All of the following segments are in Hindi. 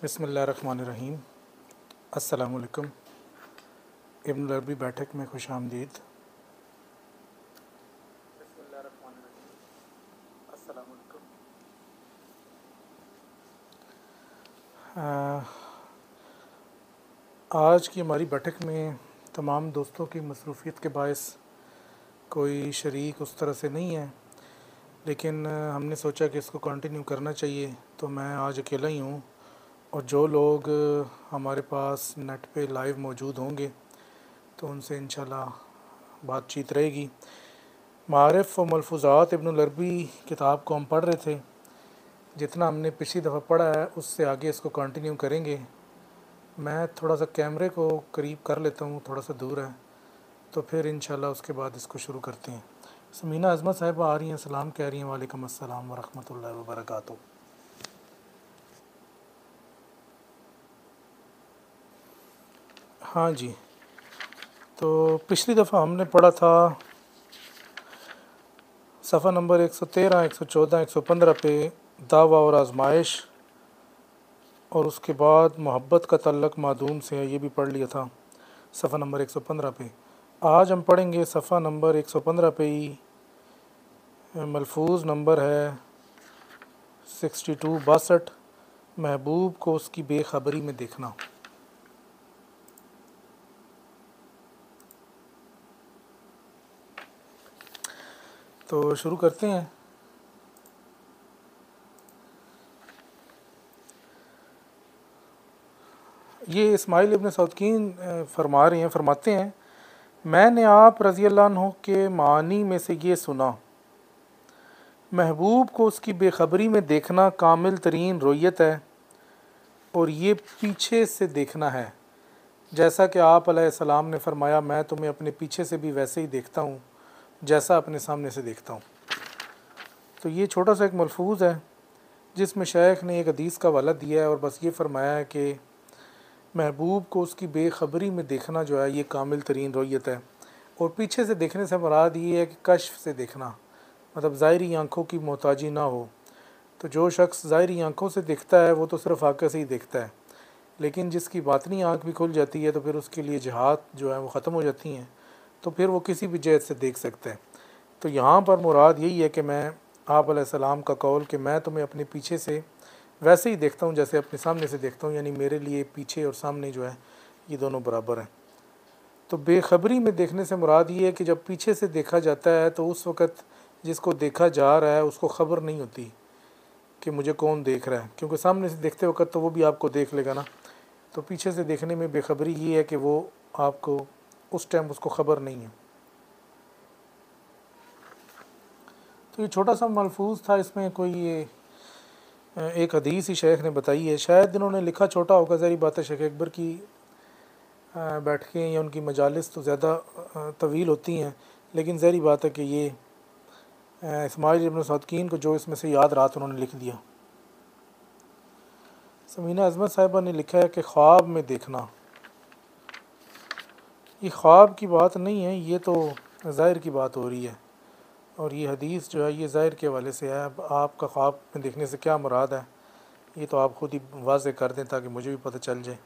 बसमीम अलकुम इबन अरबी बैठक में खुश आमदीद आज की हमारी बैठक में तमाम दोस्तों की मसरूफियत के बायस कोई शरीक उस तरह से नहीं है लेकिन हमने सोचा कि इसको कंटिन्यू करना चाहिए तो मैं आज अकेला ही हूँ और जो लोग हमारे पास नेट पे लाइव मौजूद होंगे तो उनसे इन बातचीत रहेगी मारफ़ और मलफूज़ात इबन किताब को हम पढ़ रहे थे जितना हमने पिछली दफ़ा पढ़ा है उससे आगे इसको कंटिन्यू करेंगे मैं थोड़ा सा कैमरे को करीब कर लेता हूँ थोड़ा सा दूर है तो फिर इन उसके बाद इसको शुरू करते हैं समीना अजमत साहिबा आ रही हैं सलाम कह रही हैं वालेकुम अस्सलाम वरहमत ला हाँ जी तो पिछली दफ़ा हमने पढ़ा था सफ़ा नंबर 113, 114, 115 पे दावा और आजमाइश और उसके बाद मोहब्बत का तल्लक मादूम से है ये भी पढ़ लिया था सफ़ा नंबर 115 पे आज हम पढ़ेंगे सफ़ा नंबर 115 पे ही मलफूज नंबर है 62 बासठ महबूब को उसकी बेखबरी में देखना तो शुरू करते हैं ये इस्माइल इबन सदकिन फरमा रहे हैं फरमाते हैं मैंने आप रज़ी अल्लाह के मानी में से ये सुना महबूब को उसकी बेखबरी में देखना कामिल तरीन रोयत है और ये पीछे से देखना है जैसा कि आप सलाम ने फरमाया मैं तुम्हें अपने पीछे से भी वैसे ही देखता हूँ जैसा अपने सामने से देखता हूँ तो ये छोटा सा एक मलफूज है जिसमें शेख ने एक अदीस का वाला दिया है और बस ये फरमाया है कि महबूब को उसकी बेखबरी में देखना जो है ये कामिल तरीन रोयत है और पीछे से देखने से मराद ये है कि कशफ से देखना मतलब ज़ाहरी आँखों की मोहताजी ना हो तो जो शख्स ज़ाहरी आँखों से देखता है वो तो सिर्फ आँखें से ही देखता है लेकिन जिसकी बातनी आँख भी खुल जाती है तो फिर उसके लिए जहात जो है वो ख़त्म हो जाती हैं तो फिर वो किसी भी जहत से देख सकते हैं तो यहाँ पर मुराद यही है कि मैं आप सलाम का कौल कि मैं तुम्हें अपने पीछे से वैसे ही देखता हूँ जैसे अपने सामने से देखता हूँ यानी मेरे लिए पीछे और सामने जो है ये दोनों बराबर हैं तो बेखबरी में देखने से मुराद ये है कि जब पीछे से देखा जाता है तो उस वक़्त जिसको देखा जा रहा है उसको ख़बर नहीं होती कि मुझे कौन देख रहा है क्योंकि सामने से देखते वक्त तो वो भी आपको देख लेगा ना तो पीछे से देखने में बेखबरी ये है कि वो आपको उस टाइम उसको ख़बर नहीं है तो ये छोटा सा मलफूज था इसमें कोई ये एक हदीस ही शेख ने बताई है शायद इन्होंने लिखा छोटा होगा ज़ारी बात है शेख अकबर की बैठकें या उनकी मजालस तो ज़्यादा तवील होती हैं लेकिन ज़हरी बात है कि ये इसमाइल इबन सदकिन को जो इसमें से याद रात उन्होंने लिख दिया समीना अजमत साहिबा ने लिखा है कि ख्वाब में देखना इसकी ख्वाब की बात नहीं है ये तो ज़ाहिर की बात हो रही है और ये हदीस जो है ये ज़ाहिर के हवाले से है अब आपका ख्वाब में देखने से क्या मुराद है ये तो आप खुद ही वाज कर दें ताकि मुझे भी पता चल जाए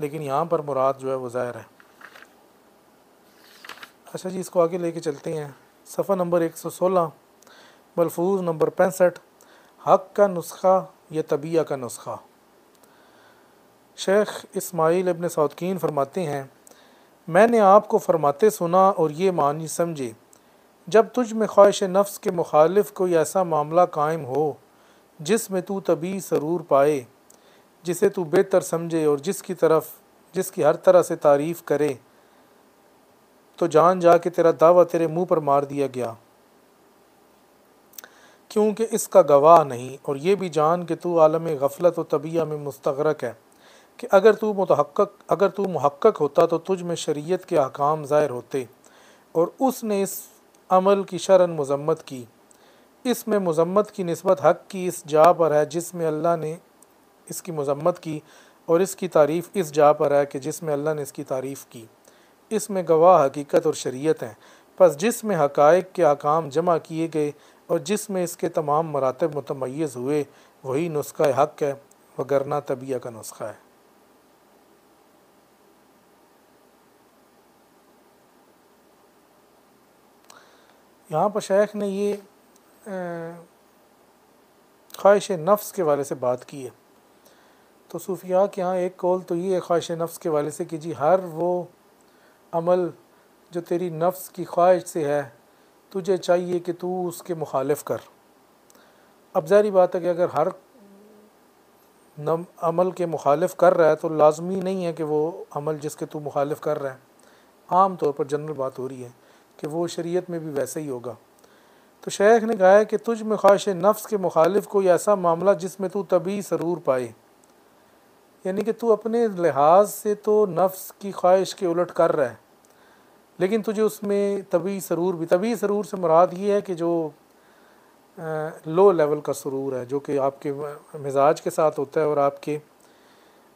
लेकिन यहाँ पर मुराद जो है वो ज़ाहिर है अच्छा जी इसको आगे लेके चलते हैं सफ़ा नंबर एक सौ सोलह मलफूज नंबर पैंसठ हक का नुस्खा या तबिया का नुस्खा शेख इस्माइल इबन सौदकीन फरमाते हैं मैंने आपको फरमाते सुना और ये मानी समझे जब तुझ में ख्वाहिश नफ्स के मुखालिफ कोई ऐसा मामला कायम हो जिसमें तू तभी सरूर पाए जिसे तू बेहतर समझे और जिसकी तरफ जिसकी हर तरह से तारीफ़ करे तो जान जा के तेरा दावा तेरे मुंह पर मार दिया गया क्योंकि इसका गवाह नहीं और ये भी जान कि तू आलम गफलत व तबिया में मुस्तरक है कि अगर तू मतहक अगर तू महक्क होता तो तुझ में शरीयत के अहकाम ज़ाहिर होते और उसने इस अमल की शरण मजम्मत की इसमें मजम्मत की नस्बत हक की इस जा पर है जिसमें अल्लाह ने इसकी मजम्मत की और इसकी तारीफ़ इस जा पर है कि जिसमें अल्लाह ने इसकी तारीफ़ की इसमें गवाह हकीकत और शरीयत हैं बस जिसमें हकायक के अकाम जमा किए गए और जिसमें इसके तमाम मरातब मतमयज़ हुए वही नुस्खा हक है वगरना तबिया का नुस्खा है यहाँ पर शेख ने ये ख्वाहिश नफ्स के वाले से बात की है तो सूफिया के यहाँ एक कौल तो ये है ख्वाहिश नफ्स के वाले से कि जी हर वो अमल जो तेरी नफ्स की ख्वाहिश से है तुझे चाहिए कि तू उसके मुखालफ कर अब जारी बात है कि अगर हर नम अमल के मुखालफ कर रहा है तो लाजमी नहीं है कि वो अमल जिसके तू मुखालफ कर रहा है आम तौर पर जनरल बात हो रही है कि वो शरीयत में भी वैसे ही होगा तो शेख ने कहा है कि तुझ में ख्वाहिश नफ्स के मुखालिफ कोई ऐसा मामला जिसमें तू तभी सरूर पाए यानी कि तू अपने लिहाज से तो नफ्स की ख्वाहिश के उलट कर रहा है लेकिन तुझे उसमें तभी सरूर भी तभी सरूर से मुराद ये है कि जो लो लेवल का सरूर है जो कि आपके मिजाज के साथ होता है और आपके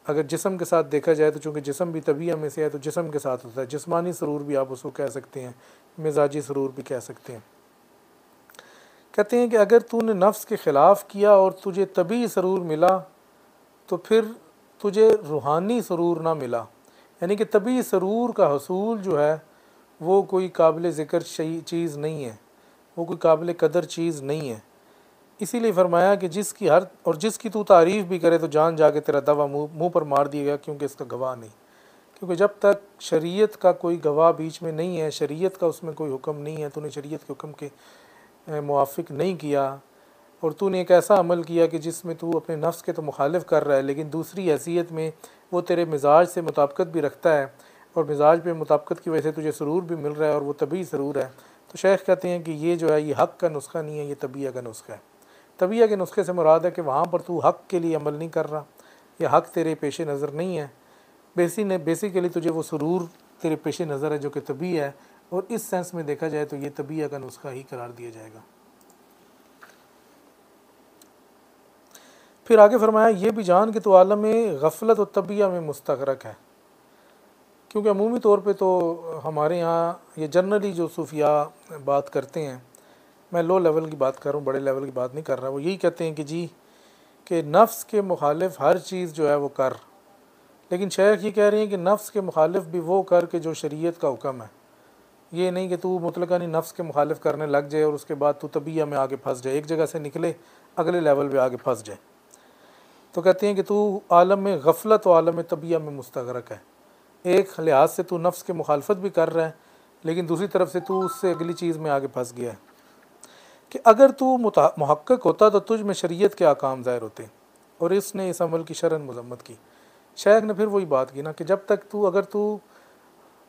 अगर जिसम के साथ देखा जाए तो चूँकि जिसम भी तभी में से है तो जिसम के साथ होता है जिसमानी सरूर भी आप उसको कह सकते हैं मिजाजी सरूर भी कह सकते हैं कहते हैं कि अगर तूने नफ्स के ख़िलाफ़ किया और तुझे तभी सरूर मिला तो फिर तुझे रूहानी सरूर ना मिला यानी कि तभी सरूर का हसूल जो है वो कोई काबिल ज़िक्र चीज़ नहीं है वो कोई काबिल कदर चीज़ नहीं है इसीलिए फरमाया कि जिसकी हर और जिसकी तू तारीफ़ भी करे तो जान जा के तेरा दवा मुँह मुँह पर मार दिया गया क्योंकि इसका गवाह नहीं क्योंकि जब तक शरीयत का कोई गवाह बीच में नहीं है शरीयत का उसमें कोई हुक्म नहीं है तूने शरीयत के हुक्म के मुआफ़ नहीं किया और तूने एक ऐसा अमल किया कि जिसमें तू अपने नफ्स के तो मुखालिफ़ कर रहा है लेकिन दूसरी हैसियत में वो तेरे मिजाज से मुताबकत भी रखता है और मिजाज पर मुताबकत की वजह से तुझे सरूर भी मिल रहा है और वह तभी सरूर है तो शेख कहते हैं कि ये जो है ये हक़ का नुस्खा नहीं है ये तबीया का नुस्खा है तबिया के नुस्खे से मुराद है कि वहाँ पर तू हक़ के लिए अमल नहीं कर रहा या हक़ तेरे पेश नज़र नहीं है बेसी ने बेसिकली तुझे वो सुरूर तेरे पेश नज़र है जो कि तभी है और इस सेंस में देखा जाए तो ये तबिया का नुस्खा ही करार दिया जाएगा फिर आगे फरमाया ये भी जान कि तो आलम गफलत और तबिया में मुस्तरक है क्योंकि अमूमी तौर पे तो हमारे यहाँ ये जनरली जो सूफिया बात करते हैं मैं लो लेवल की बात कर रहा हूँ बड़े लेवल की बात नहीं कर रहा वो यही कहते हैं कि जी कि नफ्स के मुखालिफ हर चीज़ जो है वो कर लेकिन शेख ये कह रही हैं कि नफ्स के मुखालिफ भी वो कर के जो शरीयत का हुक्म है ये नहीं कि तू मुतलका नहीं नफ्स के मुखालिफ करने लग जाए और उसके बाद तू तबिया में आगे फंस जाए एक जगह से निकले अगले लेवल पर आगे फंस जाए तो कहते हैं कि तू आलम में गफलत और आलम तबिया में मुस्तरक है एक लिहाज से तू नफ्स के मुखालफत भी कर रहा है लेकिन दूसरी तरफ से तू उससे अगली चीज़ में आगे फंस गया है कि अगर तू महक्क होता तो तुझ में शरीयत के आकाम ज़ाहिर होते और इसने इस अमल की शरण मजम्मत की शेख ने फिर वही बात की ना कि जब तक तू अगर तू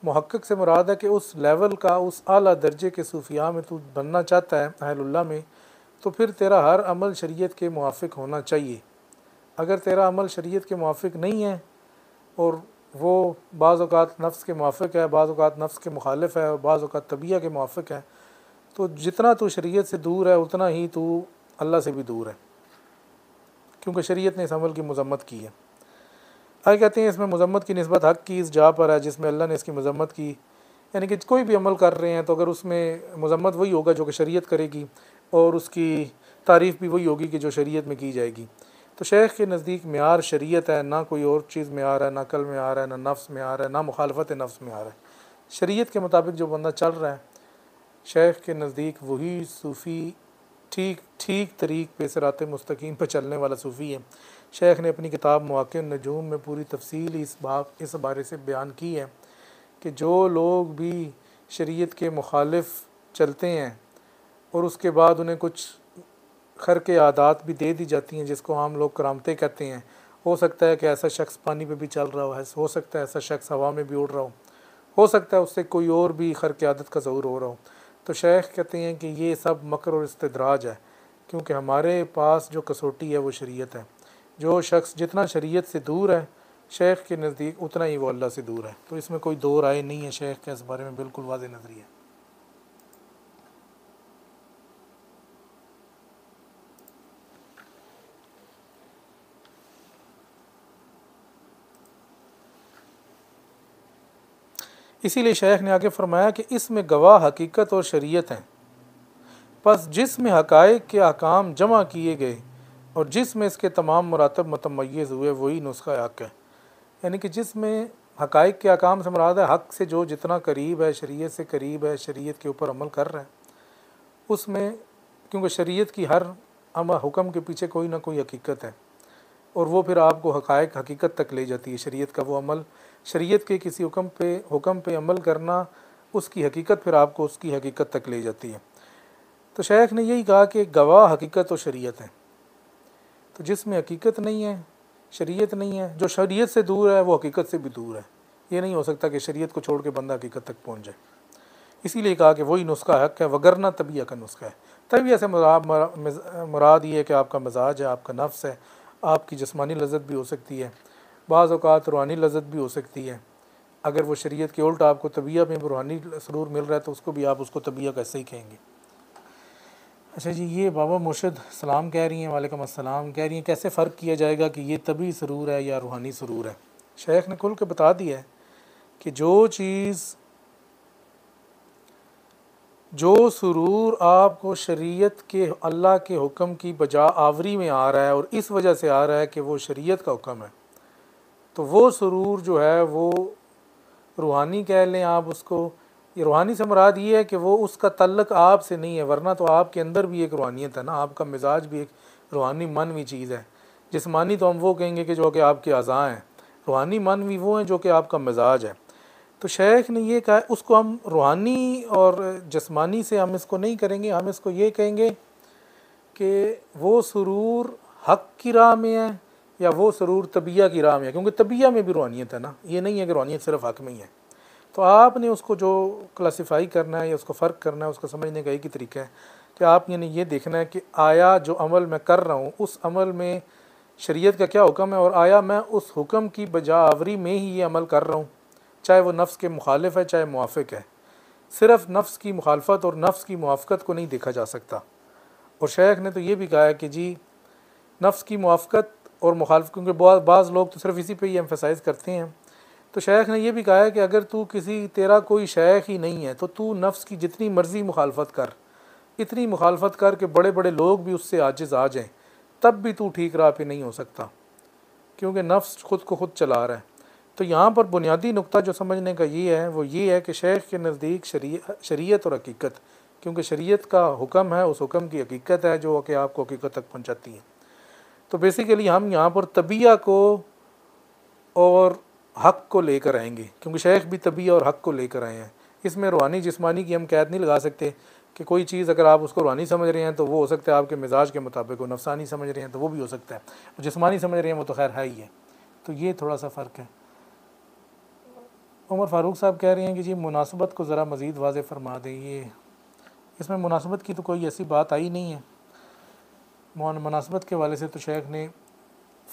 महक्क से मुराद है कि उस लेवल का उस अली दर्जे के सूफिया में तू बनना चाहता है अहलुल्ला में तो फिर तेरा हर अमल शरीयत के मुआफ़ होना चाहिए अगर तेरा अमल शरीयत के मुआफ़ नहीं है और वो बाज़ात नफ्स के मुआफ़ है बाज़ात नफ्स के मुखालफ है और बाज़ात तबिया के मुआफ़ है तो जितना तू शरीयत से दूर है उतना ही तू अल्लाह से भी दूर है क्योंकि शरीयत ने इस अमल की मजम्मत की है आगे कहते हैं इसमें मजम्मत की नस्बत हक़ की इस जा पर है जिसमें अल्लाह ने इसकी मजम्मत की यानी कि कोई भी अमल कर रहे हैं तो अगर उसमें मजम्मत वही होगा जो कि शरीयत करेगी और उसकी तारीफ़ भी वही होगी कि जो शरीयत में की जाएगी तो शेख के नज़दीक मैार शरीत है ना कोई और चीज़ में आ रहा है ना कल में आ रहा है ना नफ्स में आ रहा है ना मुखालफत नफ्स में आ रहा है शरीत के मुताबिक जो बंदा चल रहा है शेख के नज़दीक वही सूफ़ी ठीक ठीक तरीक पे सरात मस्तकीम पर चलने वाला सूफ़ी है शेख ने अपनी किताब मौक़ नजूम में पूरी तफसील इस बाब इस बारे से बयान की है कि जो लोग भी शरीयत के मुखालफ चलते हैं और उसके बाद उन्हें कुछ खर के आदात भी दे दी जाती हैं जिसको आम लोग करामते कहते हैं हो सकता है कि ऐसा शख्स पानी पे भी चल रहा है हो सकता है ऐसा शख्स हवा में भी उड़ रहा हो हो सकता है उससे कोई और भी खर के आदत का जहूर हो रहा हो तो शेख कहते हैं कि ये सब मकर और इस्तदराज है क्योंकि हमारे पास जो कसौटी है वो शरीयत है जो शख्स जितना शरीयत से दूर है शेख के नज़दीक उतना ही वो अल्लाह से दूर है तो इसमें कोई दो राय नहीं है शेख का इस बारे में बिल्कुल वाज नज़रिया इसीलिए शेख ने आगे फरमाया कि इसमें गवाह हकीकत और शरीयत हैं बस जिसमें हकायक के अहकाम जमा किए गए और जिसमें इसके तमाम मुरातब मतमयज़ हुए वही नुस्खा हक है यानी कि जिसमें हकायक के अकाम से मुराद है हक से जो जितना करीब है शरीयत से करीब है शरीयत के ऊपर अमल कर रहे हैं उसमें क्योंकि शरीयत की हर अमल हुक्म के पीछे कोई ना कोई हकीकत है और वो फिर आपको हकायक हकीकत तक ले जाती है शरीयत का वो अमल शरीयत के किसी हुक्म पे हुक्म पे अमल करना उसकी हकीकत फिर आपको उसकी हकीकत तक ले जाती है तो शेख ने यही कहा कि गवाह हकीकत और शरीयत है तो जिसमें हकीकत नहीं है शरीयत नहीं है जो शरीयत से दूर है वो हकीकत से भी दूर है ये नहीं हो सकता कि शरीयत को छोड़ के बंदा हकीकत तक पहुँच जाए इसीलिए कहा कि वही नुस्खा हक है वगरना तबीयत का नुस्खा है तबीयत से मुराद मुराद ये है कि आपका मिजाज है आपका नफ्स है आपकी जिसमानी लजत भी हो सकती है बाज़ अवत रूहानी लजत भी हो सकती है अगर वो शरीयत के उल्ट आपको तबिया में रूहानी सरूर मिल रहा है तो उसको भी आप उसको तबिया कैसे ही कहेंगे अच्छा जी ये बाबा मुर्शद सलाम कह रही हैं वालेकुम अस्सलाम कह रही हैं कैसे फ़र्क किया जाएगा कि ये तभी सरूर है या रूहानी सरूर है शेख ने खुल के बता दिया है कि जो चीज़ जो सुरूर आपको शरीयत के अल्लाह के हुक्म की बजा आवरी में आ रहा है और इस वजह से आ रहा है कि वो शरीयत का हुक्म है तो वो सुरूर जो है वो रूहानी कह लें आप उसको ये रूहानी से मुराद ये है कि वो उसका तल्लक आप से नहीं है वरना तो आपके अंदर भी एक रूहानियत है ना आपका मिजाज भी एक रूहानी मन भी चीज़ है जिसमानी तो हम वो कहेंगे कि जो कि आपके अज़ा हैं रूहानी मन भी वो हैं जो कि आपका मिजाज है तो शेख ने ये कहा उसको हम रूहानी और जस्मानी से हम इसको नहीं करेंगे हम इसको ये कहेंगे कि वो सुरूर हक की राह में है या वो सरूर तबिया की राह में है क्योंकि तबिया में भी रूहानियत है ना ये नहीं है कि रूहानियत सिर्फ हक में ही है तो आपने उसको जो क्लासिफाई करना है या उसको फ़र्क करना है उसको समझने का एक ही तरीका है कि आपने ये देखना है कि आया जो अमल मैं कर रहा हूँ उस अमल में शरीयत का क्या हुक्म है और आया मैं उस हुक्म की बजावरी में ही ये अमल कर रहा हूँ चाहे वो नफ्स के मुखालिफ है चाहे मुआफ़ है सिर्फ नफ्स की मुखालफत और नफ्स की मुआफ़त को नहीं देखा जा सकता और शेख ने तो ये भी कहा कि जी नफ्स की मुआफ़त और मुखालफ क्योंकि बहुत बाज़ लोग तो सिर्फ इसी पर ही एम्फेसाइज़ करते हैं तो शेख ने यह भी कहा है कि अगर तू किसी तेरा कोई शेख ही नहीं है तो तू नफ्स की जितनी मर्ज़ी मुखालफत कर इतनी मुखालफत कर के बड़े बड़े लोग भी उससे आजिज़ आ जाएँ तब भी तू ठीक राह पे नहीं हो सकता क्योंकि नफ्स खुद को खुद चला रहा है तो यहाँ पर बुनियादी नुकता जो समझने का ये है वो ये है कि शेख के नज़दीक शरी शरीत और हकीकत क्योंकि शरीत का हुक्म है उस हुक्म की हकीकत है जो कि आपको हकीकत तक पहुँचाती है तो बेसिकली हम यहाँ पर तबिया को और हक को लेकर आएंगे क्योंकि शेख भी तबिया और हक को लेकर आए हैं इसमें रूहानी जिसमानी की हम कैद नहीं लगा सकते कि कोई चीज़ अगर आप उसको रूहानी समझ रहे हैं तो वो हो सकता है आपके मिजाज के मुताबिक हो नफसानी समझ रहे हैं तो वो भी हो सकता है जिसमानी समझ रहे हैं वो तो खैर है ही है तो ये थोड़ा सा फ़र्क है उमर फारूक साहब कह रहे हैं कि जी मुनासबत को ज़रा मज़ीद वाज फरमा दें ये इसमें मुनासबत की तो कोई ऐसी बात आई नहीं है मुनासबत के वाले से तो शेख ने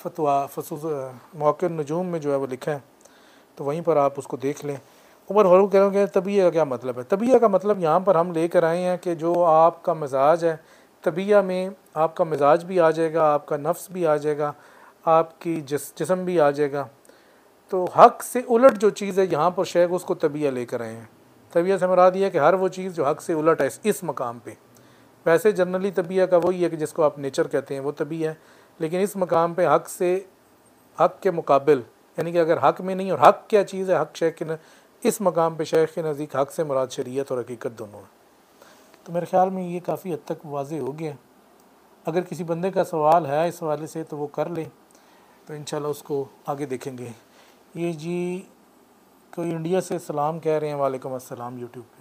फतवा फसूस मौके नजूम में जो है वो लिखा है तो वहीं पर आप उसको देख लें उमर फारूक कह रहे हैं तबिया का क्या मतलब है तबिया का मतलब यहाँ पर हम ले कर आए हैं कि जो आपका मिजाज है तबिया में आपका मिजाज भी आ जाएगा आपका नफ्स भी आ जाएगा आपकी जिस जिसम भी आ जाएगा तो हक से उलट जो चीज़ है यहाँ पर शेख उसको तबिया लेकर आए हैं तबिया से मरा दिया कि हर वो चीज़ जो हक से उलट है इस मकाम पे वैसे जनरली तबिया का वही है कि जिसको आप नेचर कहते हैं वो तबिया है लेकिन इस मकाम पे हक से हक के मुकाबल यानी कि अगर हक में नहीं और हक क्या चीज़ है हक शेख के न, इस मकाम पे शेख के नज़दीक हक से मुराद शरीत और हकीकत दोनों है तो मेरे ख्याल में ये काफ़ी हद तक वाज हो गया अगर किसी बंदे का सवाल है इस हवाले से तो वो कर लें तो इन उसको आगे देखेंगे ये जी कोई इंडिया से सलाम कह रहे हैं वालेकुम अस्सलाम यूट्यूब